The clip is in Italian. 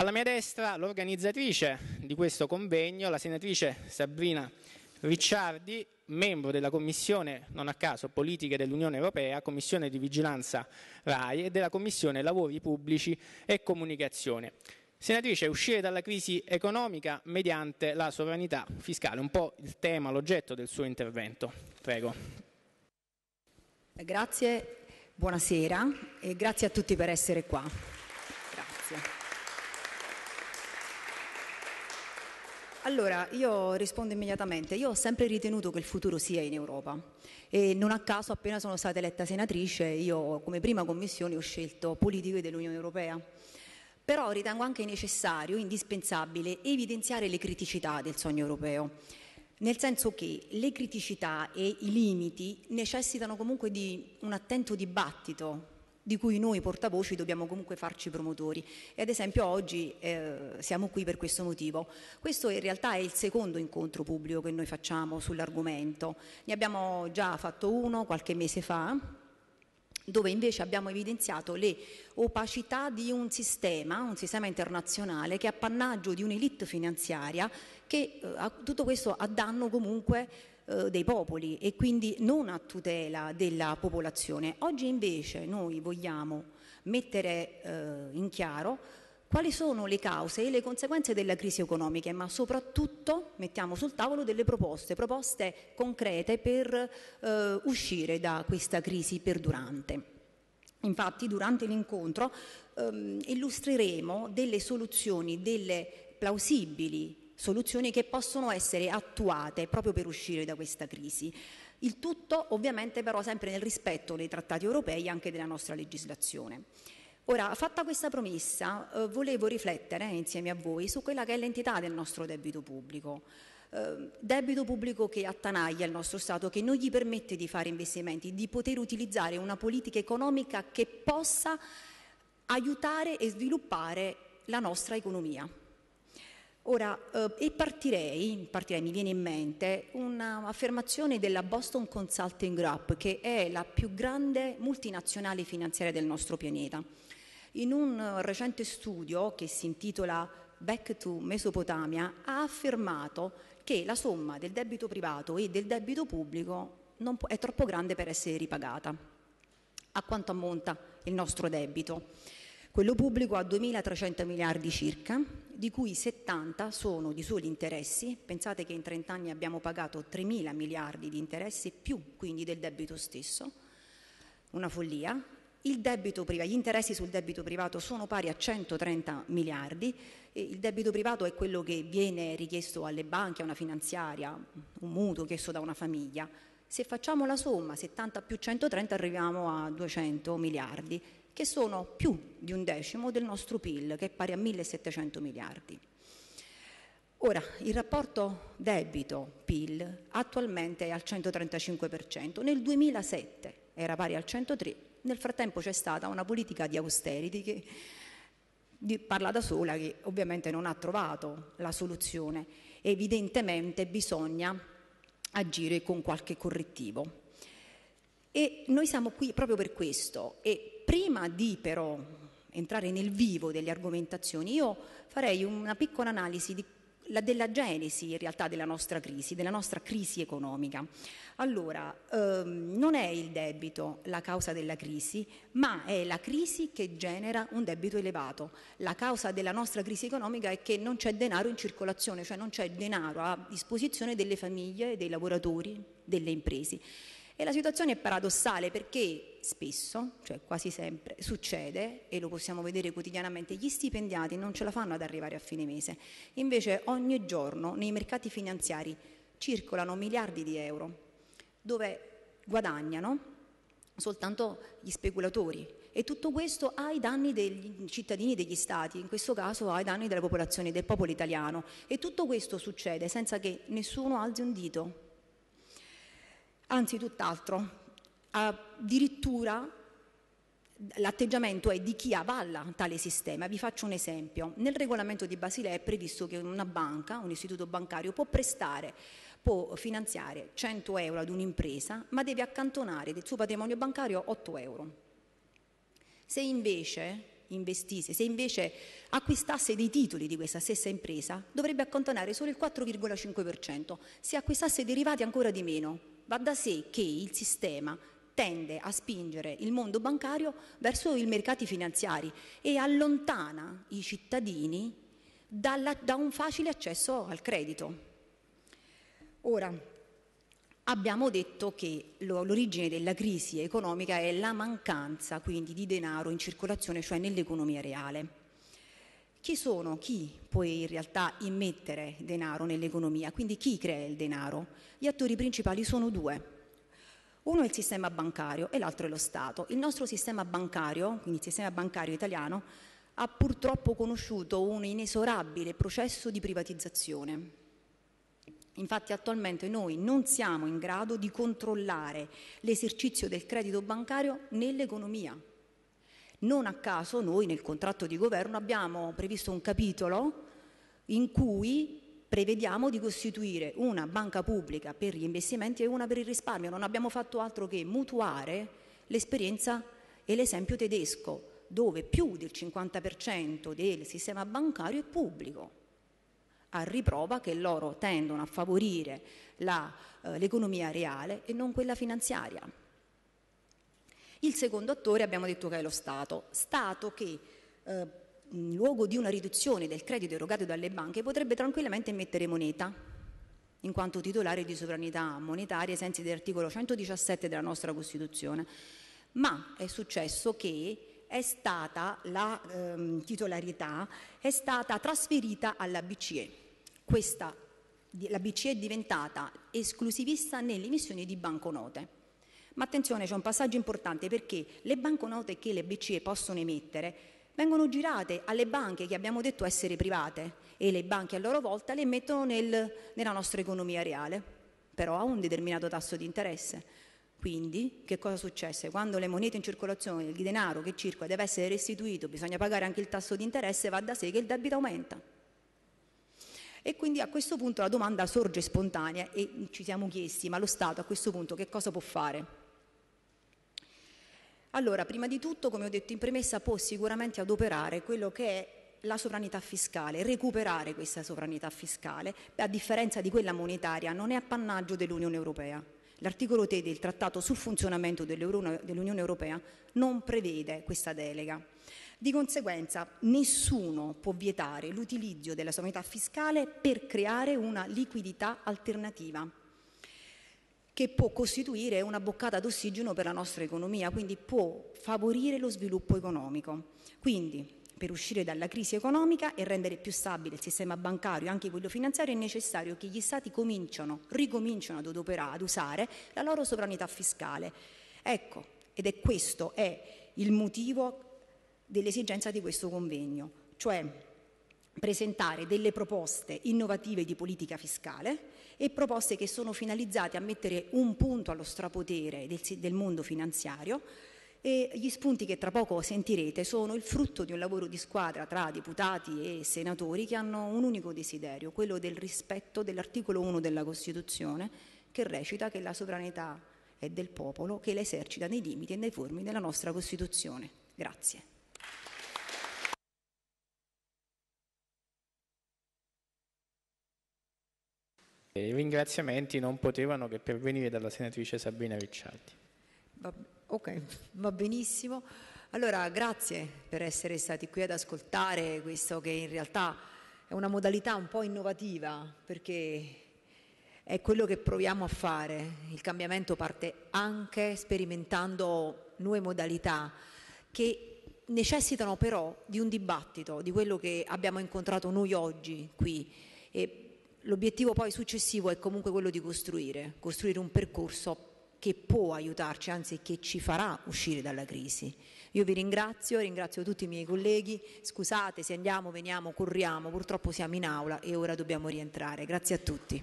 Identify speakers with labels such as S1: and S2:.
S1: Alla mia destra l'organizzatrice di questo convegno, la senatrice Sabrina Ricciardi, membro della Commissione, non a caso, Politiche dell'Unione Europea, Commissione di Vigilanza RAI e della Commissione Lavori Pubblici e Comunicazione. Senatrice, uscire dalla crisi economica mediante la sovranità fiscale, un po' il tema, l'oggetto del suo intervento. Prego. Grazie, buonasera e grazie a tutti per essere qua. Grazie. Allora, io rispondo immediatamente. Io ho sempre ritenuto che il futuro sia in Europa e non a caso appena sono stata eletta senatrice io come prima commissione ho scelto politiche dell'Unione Europea. Però ritengo anche necessario, indispensabile, evidenziare le criticità del sogno europeo, nel senso che le criticità e i limiti necessitano comunque di un attento dibattito di cui noi portavoci dobbiamo comunque farci promotori. E ad esempio oggi eh, siamo qui per questo motivo. Questo in realtà è il secondo incontro pubblico che noi facciamo sull'argomento. Ne abbiamo già fatto uno qualche mese fa dove invece abbiamo evidenziato le opacità di un sistema, un sistema internazionale che è appannaggio di un'elite finanziaria che eh, tutto questo a danno comunque eh, dei popoli e quindi non a tutela della popolazione. Oggi invece noi vogliamo mettere eh, in chiaro quali sono le cause e le conseguenze della crisi economica, ma soprattutto mettiamo sul tavolo delle proposte, proposte concrete per eh, uscire da questa crisi perdurante. Infatti durante l'incontro ehm, illustreremo delle soluzioni, delle plausibili soluzioni che possono essere attuate proprio per uscire da questa crisi. Il tutto ovviamente però sempre nel rispetto dei trattati europei e anche della nostra legislazione. Ora, fatta questa promessa, eh, volevo riflettere insieme a voi su quella che è l'entità del nostro debito pubblico. Eh, debito pubblico che attanaglia il nostro Stato, che non gli permette di fare investimenti, di poter utilizzare una politica economica che possa aiutare e sviluppare la nostra economia. Ora, eh, e partirei, partirei, mi viene in mente, un'affermazione della Boston Consulting Group, che è la più grande multinazionale finanziaria del nostro pianeta. In un eh, recente studio che si intitola Back to Mesopotamia, ha affermato che la somma del debito privato e del debito pubblico può, è troppo grande per essere ripagata. A quanto ammonta il nostro debito? Quello pubblico ha 2.300 miliardi circa, di cui 70 sono di soli interessi. Pensate che in 30 anni abbiamo pagato 3.000 miliardi di interessi più quindi del debito stesso. Una follia. Privato, gli interessi sul debito privato sono pari a 130 miliardi. il debito privato è quello che viene richiesto alle banche, a una finanziaria, un mutuo chiesto da una famiglia. Se facciamo la somma 70 più 130 arriviamo a 200 miliardi che sono più di un decimo del nostro PIL, che è pari a 1.700 miliardi. Ora, il rapporto debito-PIL attualmente è al 135%, nel 2007 era pari al 103%, nel frattempo c'è stata una politica di austerity che parla da sola, che ovviamente non ha trovato la soluzione. Evidentemente bisogna agire con qualche correttivo. E noi siamo qui proprio per questo e Prima di però entrare nel vivo delle argomentazioni, io farei una piccola analisi di la, della genesi in realtà della nostra crisi, della nostra crisi economica. Allora, ehm, non è il debito la causa della crisi, ma è la crisi che genera un debito elevato. La causa della nostra crisi economica è che non c'è denaro in circolazione, cioè non c'è denaro a disposizione delle famiglie, dei lavoratori, delle imprese. E la situazione è paradossale perché spesso, cioè quasi sempre, succede, e lo possiamo vedere quotidianamente, gli stipendiati non ce la fanno ad arrivare a fine mese. Invece ogni giorno nei mercati finanziari circolano miliardi di euro dove guadagnano soltanto gli speculatori e tutto questo ai danni dei cittadini degli stati, in questo caso ai danni della popolazione, del popolo italiano e tutto questo succede senza che nessuno alzi un dito anzi tutt'altro. Addirittura l'atteggiamento è di chi avalla tale sistema. Vi faccio un esempio. Nel regolamento di Basilea è previsto che una banca, un istituto bancario, può prestare, può finanziare 100 euro ad un'impresa, ma deve accantonare del suo patrimonio bancario 8 euro. Se invece investisse, se invece acquistasse dei titoli di questa stessa impresa, dovrebbe accantonare solo il 4,5%, se acquistasse derivati ancora di meno. Va da sé che il sistema tende a spingere il mondo bancario verso i mercati finanziari e allontana i cittadini dalla, da un facile accesso al credito. Ora, abbiamo detto che lo, l'origine della crisi economica è la mancanza quindi di denaro in circolazione, cioè nell'economia reale chi sono, chi può in realtà immettere denaro nell'economia, quindi chi crea il denaro? Gli attori principali sono due. Uno è il sistema bancario e l'altro è lo Stato. Il nostro sistema bancario, quindi il sistema bancario italiano, ha purtroppo conosciuto un inesorabile processo di privatizzazione. Infatti attualmente noi non siamo in grado di controllare l'esercizio del credito bancario nell'economia, non a caso noi nel contratto di governo abbiamo previsto un capitolo in cui prevediamo di costituire una banca pubblica per gli investimenti e una per il risparmio. Non abbiamo fatto altro che mutuare l'esperienza e l'esempio tedesco, dove più del 50% del sistema bancario è pubblico, a riprova che loro tendono a favorire la, eh, l'economia reale e non quella finanziaria. Il secondo attore abbiamo detto che è lo Stato, Stato che eh, in luogo di una riduzione del credito erogato dalle banche potrebbe tranquillamente emettere moneta in quanto titolare di sovranità monetaria ai sensi dell'articolo 117 della nostra Costituzione. Ma è successo che è stata la ehm, titolarità è stata trasferita alla BCE. Questa, la BCE è diventata esclusivista nelle emissioni di banconote ma attenzione, c'è un passaggio importante perché le banconote che le BCE possono emettere vengono girate alle banche che abbiamo detto essere private e le banche a loro volta le emettono nel, nella nostra economia reale, però a un determinato tasso di interesse. Quindi che cosa succede? Quando le monete in circolazione, il denaro che circola deve essere restituito, bisogna pagare anche il tasso di interesse, va da sé che il debito aumenta. E quindi a questo punto la domanda sorge spontanea e ci siamo chiesti, ma lo Stato a questo punto che cosa può fare? Allora, prima di tutto, come ho detto in premessa, può sicuramente adoperare quello che è la sovranità fiscale, recuperare questa sovranità fiscale, a differenza di quella monetaria, non è appannaggio dell'Unione Europea. L'articolo 3 del Trattato sul funzionamento dell'Unione Europea non prevede questa delega. Di conseguenza nessuno può vietare l'utilizzo della sovranità fiscale per creare una liquidità alternativa che può costituire una boccata d'ossigeno per la nostra economia, quindi può favorire lo sviluppo economico. Quindi, per uscire dalla crisi economica e rendere più stabile il sistema bancario e anche quello finanziario è necessario che gli stati cominciano, ricominciano ad adoperare, ad usare la loro sovranità fiscale. Ecco, ed è questo è il motivo dell'esigenza di questo convegno, cioè presentare delle proposte innovative di politica fiscale e proposte che sono finalizzate a mettere un punto allo strapotere del, del mondo finanziario e gli spunti che tra poco sentirete sono il frutto di un lavoro di squadra tra deputati e senatori che hanno un unico desiderio, quello del rispetto dell'articolo 1 della Costituzione che recita che la sovranità è del popolo che la esercita nei limiti e nei formi della nostra Costituzione. Grazie. I ringraziamenti non potevano che pervenire dalla senatrice Sabrina Ricciardi. Va, ok, va benissimo. Allora, grazie per essere stati qui ad ascoltare questo che in realtà è una modalità un po' innovativa perché è quello che proviamo a fare. Il cambiamento parte anche sperimentando nuove modalità che necessitano però di un dibattito, di quello che abbiamo incontrato noi oggi qui. E L'obiettivo poi successivo è comunque quello di costruire, costruire un percorso che può aiutarci, anzi che ci farà uscire dalla crisi. Io vi ringrazio, ringrazio tutti i miei colleghi, scusate se andiamo, veniamo, corriamo, purtroppo siamo in aula e ora dobbiamo rientrare. Grazie a tutti.